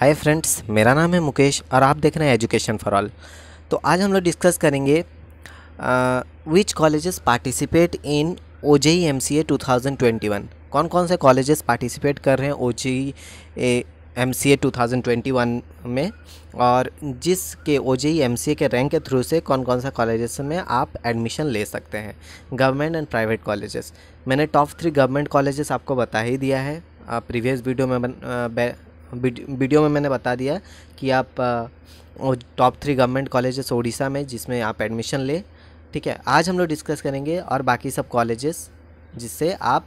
Hi friends मेरा नाम है मुकेश और आप देख रहे हैं एजुकेशन फॉर ऑल तो आज हम लोग डिस्कस करेंगे which colleges participate in O J E M C A two thousand twenty one कौन कौन से कॉलेजेस पार्टिसिपेट कर रहे हैं O J E M C A two thousand twenty one में और जिसके ओ जे ई एम सी ए के रैंक के थ्रू से कौन कौन सा कॉलेजेस में आप एडमिशन ले सकते हैं गवर्नमेंट एंड प्राइवेट कॉलेजेस मैंने टॉप थ्री गवर्नमेंट कॉलेजेस आपको बता ही दिया है प्रीवियस वीडियो में बन, वीडियो में मैंने बता दिया कि आप top three government colleges Orissa में जिसमें आप एडमिशन लें ठीक है आज हम लोग डिस्कस करेंगे और बाकी सब कॉलेजेस जिससे आप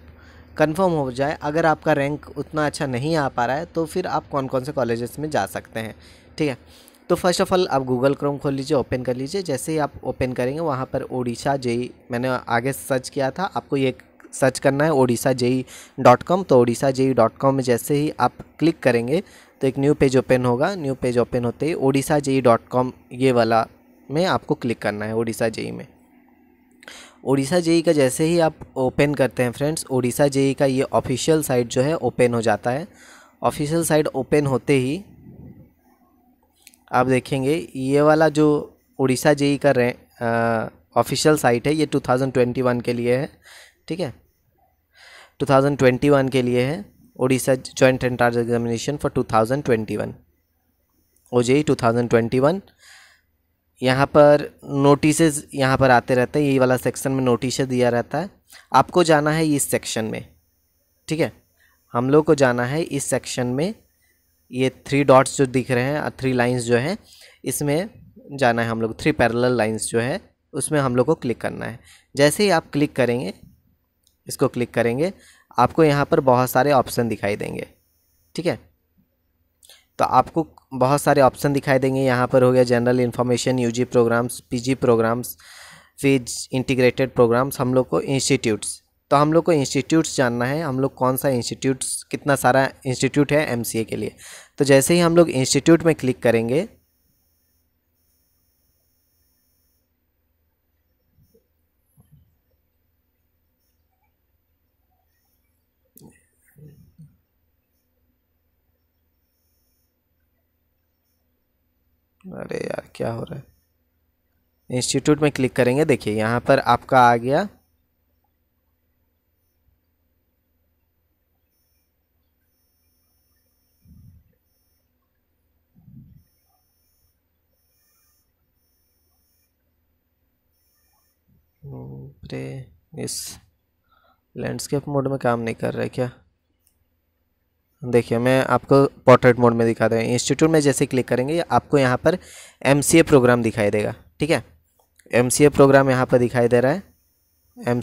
कंफर्म हो जाए अगर आपका रैंक उतना अच्छा नहीं आ पा रहा है तो फिर आप कौन कौन से कॉलेजेस में जा सकते हैं ठीक है तो फर्स्ट ऑफ़ ऑल आप गूगल क्रोम खोल लीजिए ओपन कर लीजिए जैसे ही आप ओपन करेंगे वहाँ पर ओडिशा जेई मैंने आगे सर्च किया था आपको ये सर्च करना है ओडिशा जेई डॉट कॉम तो ओडिशा जेई डॉट कॉम में जैसे ही आप क्लिक करेंगे तो एक न्यू पेज ओपन होगा न्यू पेज ओपन होते ही ओडिशा जेई डॉट कॉम ये वाला में आपको क्लिक करना है ओडिशा जेई में ओडिशा जेई का जैसे ही आप ओपन करते हैं फ्रेंड्स ओडिशा जेई का ये ऑफिशियल साइट जो है ओपन हो जाता है ऑफिशियल साइट ओपन होते ही आप देखेंगे ये वाला जो उड़ीसा जेई का रें ऑफिशियल साइट है ये 2021 के लिए है ठीक है 2021 के लिए है Orissa joint entrance examination for 2021 OJEE 2021 यहाँ पर नोटिसज़ यहाँ पर आते रहते हैं यही वाला सेक्शन में नोटिस दिया रहता है आपको जाना है इस सेक्शन में ठीक है हम लोग को जाना है इस सेक्शन में ये थ्री डॉट्स जो दिख रहे हैं थ्री लाइंस जो हैं इसमें जाना है हम लोग थ्री पैरेलल लाइंस जो है उसमें हम लोग को क्लिक करना है जैसे ही आप क्लिक करेंगे इसको क्लिक करेंगे आपको यहाँ पर बहुत सारे ऑप्शन दिखाई देंगे ठीक है तो आपको बहुत सारे ऑप्शन दिखाई देंगे यहाँ पर हो गया general information UG programmes PG programmes fees integrated programmes हम लोग को इंस्टीट्यूट्स तो हम लोग को इंस्टीट्यूट्स जानना है हम लोग कौन सा इंस्टीट्यूट्स कितना सारा इंस्टीट्यूट है एम के लिए तो जैसे ही हम लोग इंस्टीट्यूट में क्लिक करेंगे अरे यार क्या हो रहा है इंस्टीट्यूट में क्लिक करेंगे देखिए यहाँ पर आपका आ गया हम्म, इस लैंडस्केप मोड में काम नहीं कर रहा है क्या देखिए मैं आपको पोर्ट्रेट मोड में दिखा दूँ इंस्टीट्यूट में जैसे क्लिक करेंगे आपको यहाँ पर एम प्रोग्राम दिखाई देगा ठीक है एम प्रोग्राम यहाँ पर दिखाई दे रहा है एम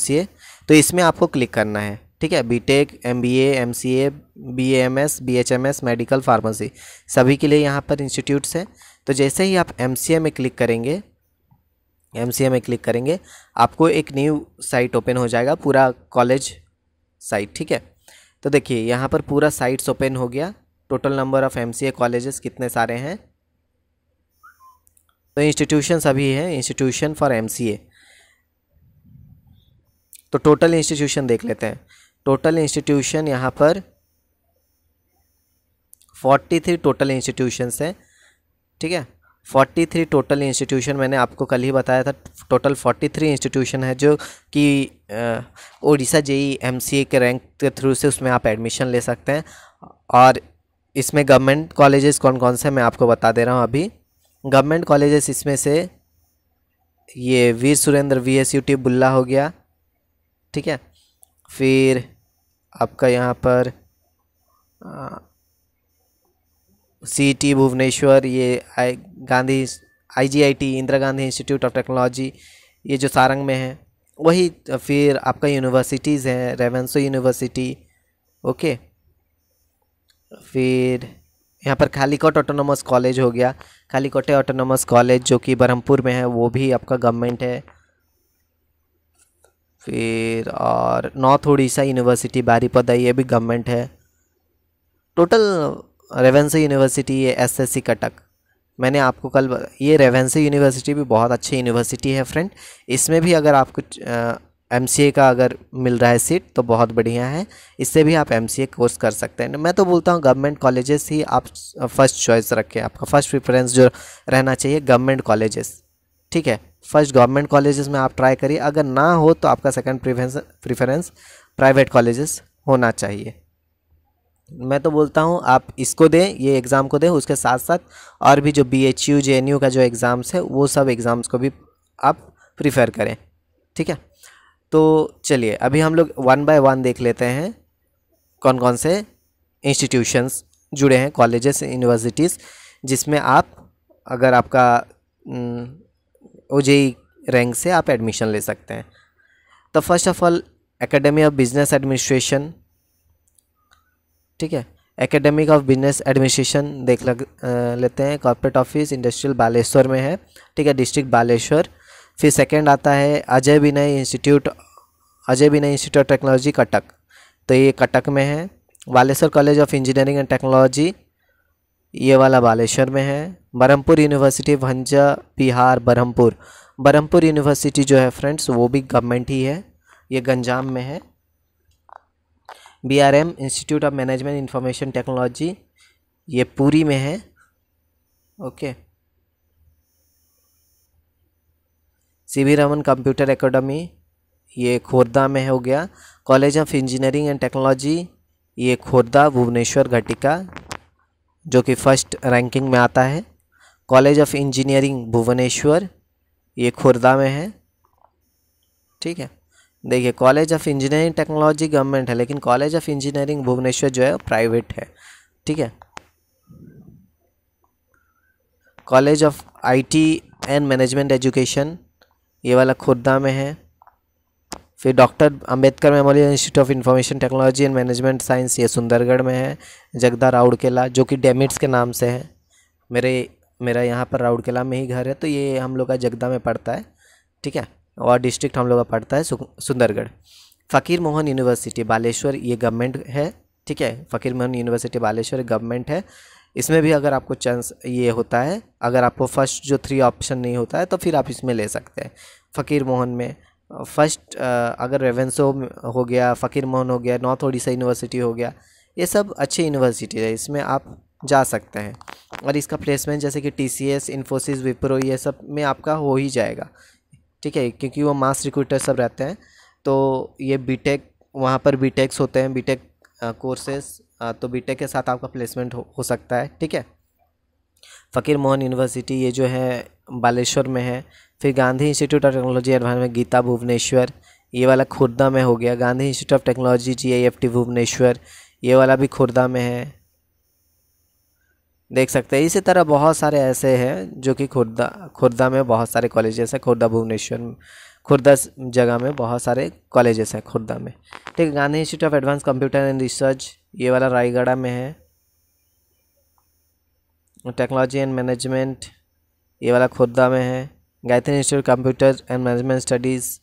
तो इसमें आपको क्लिक करना है ठीक है B tech M B A M C A B M S B H M S medical pharmacy सभी के लिए यहाँ पर इंस्टीट्यूट्स हैं तो जैसे ही आप एम सी ए में क्लिक करेंगे एम सी ए में क्लिक करेंगे आपको एक न्यू साइट ओपन हो जाएगा पूरा कॉलेज साइट ठीक है तो देखिए यहाँ पर पूरा साइट्स ओपन हो गया total number of M C colleges कितने सारे हैं तो इंस्टीट्यूशन सभी है इंस्टीट्यूशन फॉर एम तो टोटल इंस्टीट्यूशन देख लेते हैं टोटल इंस्टीट्यूशन यहाँ पर फोर्टी थ्री टोटल इंस्टीट्यूशन हैं ठीक है 43 टोटल इंस्टीट्यूशन मैंने आपको कल ही बताया था टोटल 43 इंस्टीट्यूशन है जो कि उड़ीसा जेई एमसीए के रैंक के थ्रू से उसमें आप एडमिशन ले सकते हैं और इसमें गवर्नमेंट कॉलेजेस कौन कौन से मैं आपको बता दे रहा हूँ अभी गवर्नमेंट कॉलेजेस इसमें से ये Veer Surendra V S U T Burla हो गया ठीक है फिर आपका यहाँ पर सी भुवनेश्वर ये I Gandhi IGIT Indira Gandhi institute of technology ये जो सारंग में है वही फिर आपका यूनिवर्सिटीज़ हैं रेवेंसो यूनिवर्सिटी ओके फिर यहाँ पर खालीकोट ऑटोनोमस कॉलेज हो गया खालीकोटे ऑटोनोमस कॉलेज जो कि ब्रह्मपुर में है वो भी आपका गवर्नमेंट है फिर और नॉर्थ उड़ीसा यूनिवर्सिटी बारीपदा ये भी गवर्नमेंट है total Ravenshaw university S SSC Cuttack मैंने आपको कल ये रेवेंसी यूनिवर्सिटी भी बहुत अच्छी यूनिवर्सिटी है फ्रेंड इसमें भी अगर आपको एम का अगर मिल रहा है सीट तो बहुत बढ़िया है इससे भी आप एम कोर्स कर सकते हैं मैं तो बोलता हूँ गवर्नमेंट कॉलेजेस ही आप फर्स्ट चॉइस रखें आपका फर्स्ट प्रिफरेंस जो रहना चाहिए गवर्नमेंट कॉलेजेस ठीक है फर्स्ट गवर्नमेंट कॉलेजेस में आप ट्राई करिए अगर ना हो तो आपका सेकंड प्रिफरेंस प्राइवेट कॉलेजेस होना चाहिए मैं तो बोलता हूँ आप इसको दें ये एग्ज़ाम को दें उसके साथ साथ और भी जो B H U J N U का जो एग्ज़ाम्स है वो सब एग्ज़ाम्स को भी आप प्रिफर करें ठीक है तो चलिए अभी हम लोग वन बाय वन देख लेते हैं कौन कौन से इंस्टीट्यूशंस जुड़े हैं कॉलेजेस यूनिवर्सिटीज़ जिसमें आप अगर आपका ओ रैंक e से आप एडमिशन ले सकते हैं तो first of all academy of business administration ठीक है एकेडमिक ऑफ बिजनेस एडमिनिस्ट्रेशन देख लग लेते हैं कॉर्पोरेट ऑफिस इंडस्ट्रियल बालेश्वर में है ठीक है डिस्ट्रिक्ट बालेश्वर फिर सेकेंड आता है Ajay Vinay institute Ajay Vinay institute of technology Cuttack तो ये कटक में है Baleshwar college of engineering and technology ये वाला बालेश्वर में है ब्रह्मपुर यूनिवर्सिटी भंजा बिहार बरहमपुर ब्रह्मपुर यूनिवर्सिटी जो है फ्रेंड्स वो भी गवर्नमेंट ही है ये गंजाम में है BRM institute of management information technology ये पूरी में है okay C V Raman computer academy ये खोरदा में हो गया college of engineering and technology ये खोरदा भुवनेश्वर घटिका जो कि फर्स्ट रैंकिंग में आता है कॉलेज ऑफ इंजीनियरिंग भुवनेश्वर ये खुर्दा में है ठीक है देखिए college of engineering technology government है लेकिन कॉलेज ऑफ इंजीनियरिंग भुवनेश्वर जो है प्राइवेट है ठीक है college of IT and management education ये वाला खुर्दा में है फिर doctor Ambedkar memorial institute of information technology and management science ये सुंदरगढ़ में है जगदा राउरकेला जो कि डेमिट्स के नाम से है मेरे मेरा यहाँ पर राउरकेला में ही घर है तो ये हम लोग का जगदा में पड़ता है ठीक है और डिस्ट्रिक्ट हम लोग का पड़ता है सुंदरगढ़ फ़कीर मोहन यूनिवर्सिटी बालेश्वर ये गवर्नमेंट है ठीक है फ़कीर मोहन यूनिवर्सिटी बालेश्वर गवर्नमेंट है इसमें भी अगर आपको चांस ये होता है अगर आपको फर्स्ट जो थ्री ऑप्शन नहीं होता है तो फिर आप इसमें ले सकते हैं फ़कीर मोहन में फर्स्ट अगर रेवेंसो हो गया फ़कीर मोहन हो गया नॉर्थ ओडिशा यूनिवर्सिटी हो गया ये सब अच्छी यूनिवर्सिटी है इसमें आप जा सकते हैं और इसका प्लेसमेंट जैसे कि T C S Infosys Wipro ये सब में आपका हो ही जाएगा ठीक है क्योंकि वो मास रिक्रूटर सब रहते हैं तो ये बीटेक वहाँ पर बीटेक्स होते हैं बीटेक कोर्सेस तो बीटेक के साथ आपका प्लेसमेंट हो, हो सकता है ठीक है फ़कीर मोहन यूनिवर्सिटी ये जो है बालेश्वर में है फिर गांधी इंस्टीट्यूट ऑफ टेक्नोलॉजी एडवान में गीता भुवनेश्वर ये वाला खुर्दा में हो गया Gandhi institute of technology G I F T Bhubaneswar ये वाला भी खुर्दा में है देख सकते हैं इसी तरह बहुत सारे ऐसे हैं जो कि खुर्दा खुर्दा में बहुत सारे कॉलेजेस हैं खुर्दा भुवनेश्वर खुर्दा जगह में बहुत सारे कॉलेजेस हैं खुर्दा में ठीक है Gandhi institute of advance computer and research ये वाला रायगढ़ा में है टेक्नोलॉजी एंड मैनेजमेंट ये वाला खुर्दा में है Gayatri institute computer and management studies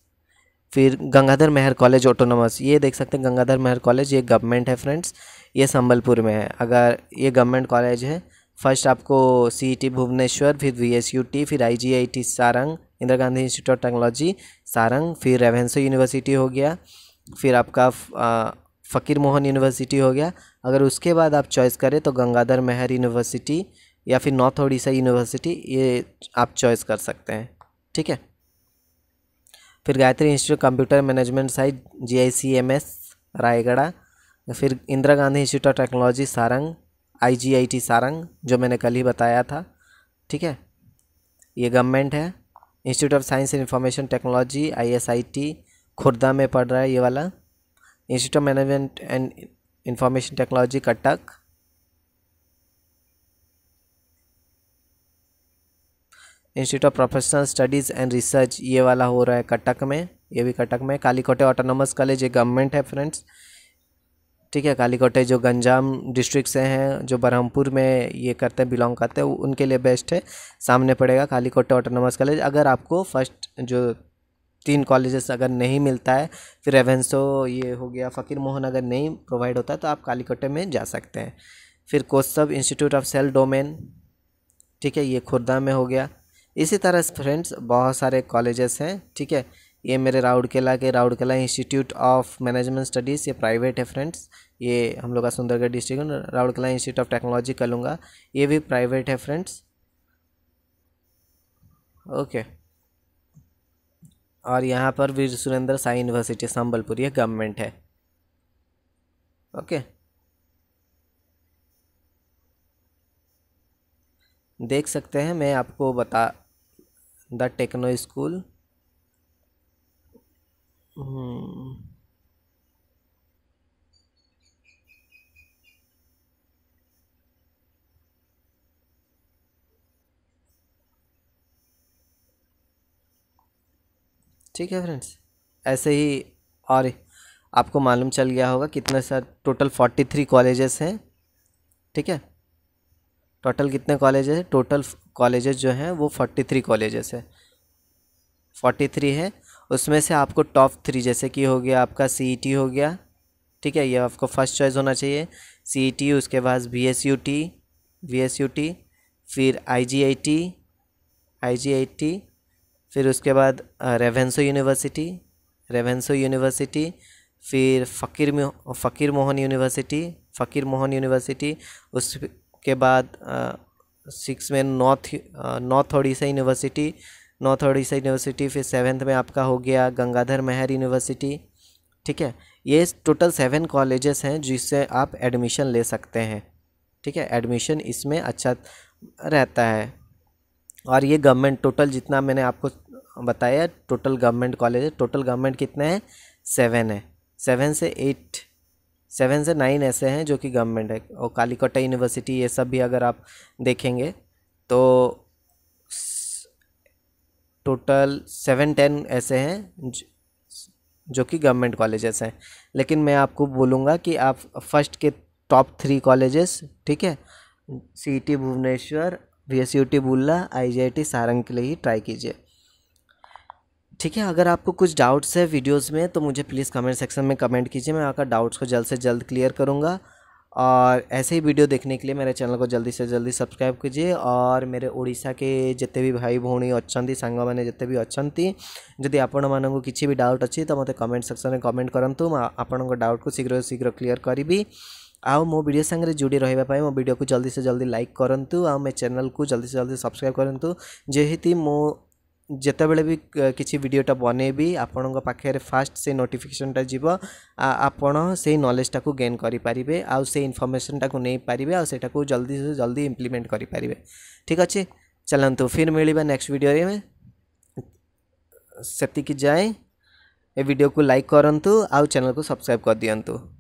फिर गंगाधर मेहर कॉलेज ऑटोनोमस ये देख सकते हैं गंगाधर मेहर कॉलेज ये गवर्नमेंट है फ्रेंड्स ये संबलपुर में है अगर ये गवर्नमेंट कॉलेज है फर्स्ट आपको सी ई टी भुवनेश्वर फिर वी एस यू टी फिर I G I T Sarang Indira Gandhi institute of technology Sarang फिर रेवेंसो यूनिवर्सिटी हो गया फिर आपका फ़कीर मोहन यूनिवर्सिटी हो गया अगर उसके बाद आप चॉइस करें तो गंगाधर मेहर यूनिवर्सिटी या फिर नॉर्थ ओडिशा यूनिवर्सिटी ये आप चॉइस कर सकते हैं ठीक है फिर Gayatri institute computer management side G I C M S Raigarh फिर Indira Gandhi institute of technology Sarang IGIT Sarang जो मैंने कल ही बताया था ठीक है ये गवर्नमेंट है institute of science and information technology ISIT Khurda में पढ़ रहा है ये वाला institute of management and information technology Cuttack institute of professional studies and research ये वाला हो रहा है कटक में ये भी कटक में कालीकोटे ऑटोनोमस कॉलेज ये गवर्नमेंट है फ्रेंड्स ठीक है कालीकोटे जो गंजाम डिस्ट्रिक्ट से हैं जो बरहमपुर में ये करते हैं बिलोंग करते हैं उनके लिए बेस्ट है सामने पड़ेगा कालीकोटे ऑटोनोमस कॉलेज अगर आपको फर्स्ट जो तीन कॉलेजेस अगर नहीं मिलता है फिर एवेंसो ये हो गया फ़कीर मोहन अगर नहीं प्रोवाइड होता है तो आप कालीकोटे में जा सकते हैं फिर कोसब इंस्टीट्यूट ऑफ सेल डोमेन ठीक है ये खुर्दा में हो गया इसी तरह फ्रेंड्स बहुत सारे कॉलेजेस हैं ठीक है ये मेरे राउरकेला के Rourkela institute of management studies ये प्राइवेट है फ्रेंड्स ये हम लोग का Sundargarh district Rourkela institute of technology Kalunga ये भी प्राइवेट है फ्रेंड्स ओके और यहाँ पर वीर सुरेंद्र साई यूनिवर्सिटी संबलपुर ये गवर्नमेंट है ओके देख सकते हैं मैं आपको बता द टेक्नो स्कूल हम्म। ठीक है फ्रेंड्स ऐसे ही और आपको मालूम चल गया होगा कितने sir total forty three colleges हैं ठीक है टोटल कितने कॉलेजेस हैं टोटल कॉलेजेस जो हैं वो फोर्टी थ्री कॉलेजेस हैं फोर्टी थ्री है उसमें से आपको टॉप थ्री जैसे कि हो गया आपका सी e हो गया ठीक है ये आपको फर्स्ट चॉइस होना चाहिए सी e उसके बाद B S U T B S U T फिर I G I T I G I T फिर उसके बाद रेवेंसो यूनिवर्सिटी रेवेंसो यूनिवर्सिटी फिर फ़कीर फ़कीर मोहन यूनिवर्सिटी फ़कीर मोहन यूनिवर्सिटी उसके बाद सिक्स में north north Odisha university north Odisha university फिर सेवन्थ में आपका हो गया गंगाधर मेहर यूनिवर्सिटी ठीक है ये टोटल सेवन कॉलेजेस हैं जिससे आप एडमिशन ले सकते हैं ठीक है एडमिशन इसमें अच्छा रहता है और ये गवर्नमेंट टोटल जितना मैंने आपको बताया total government college total government कितने हैं सेवन है सेवन से एट सेवन से नाइन ऐसे हैं जो कि गवर्नमेंट है और कालीकोटा यूनिवर्सिटी ये सब भी अगर आप देखेंगे तो टोटल सेवन टेन ऐसे हैं जो कि गवर्नमेंट कॉलेजेस हैं लेकिन मैं आपको बोलूँगा कि आप फर्स्ट के टॉप थ्री कॉलेजेस ठीक है C T Bhubaneswar V S U T Burla I G I T Sarang के लिए ही ट्राई कीजिए ठीक है अगर आपको कुछ डाउट्स है वीडियोस में तो मुझे प्लीज़ कमेंट सेक्शन में कमेंट कीजिए मैं आपका डाउट्स को जल्द से जल्द क्लियर करूँगा और ऐसे ही वीडियो देखने के लिए मेरे चैनल को जल्दी से जल्दी सब्सक्राइब कीजिए और मेरे ओडिशा के जिते भी भाई भौणी अच्छा सांग मैंने जिते भी अच्छा जदि आपण मानक कि भी डाउट अच्छी तो मत कमेंट सेक्शन में कमेंट करूँ आपण डाउट को शीघ्र शीघ्र क्लीयर करी आउ मो भिड सांगे जोड़ी रहा मो भिड को जल्दी से जल्दी लाइक करूँ आ चेल्क जल्दी से जल्दी सब्सक्राइब करूँ जेहती मो ଯେତେବେଳେ ବି କିଛି ଭିଡ଼ିଓଟା ବନେଇବି ଆପଣଙ୍କ ପାଖରେ ଫାର୍ଷ୍ଟ ସେ ନୋଟିଫିକେସନଟା ଯିବ ଆପଣ ସେଇ ନଲେଜଟାକୁ ଗେନ୍ କରିପାରିବେ ଆଉ ସେଇ ଇନଫର୍ମେସନଟାକୁ ନେଇପାରିବେ ଆଉ ସେଇଟାକୁ ଜଲ୍ଦି ସେ ଜଲ୍ଦି ଇମ୍ପ୍ଲିମେଣ୍ଟ କରିପାରିବେ ଠିକ୍ ଅଛି ଚାଲନ୍ତୁ ଫିର୍ ମିଳିବା ନେକ୍ସଟ ଭିଡ଼ିଓରେ ସେତିକି ଯାଏ ଏ ଭିଡ଼ିଓକୁ ଲାଇକ୍ କରନ୍ତୁ ଆଉ ଚ୍ୟାନେଲକୁ ସବସ୍କ୍ରାଇବ୍ କରିଦିଅନ୍ତୁ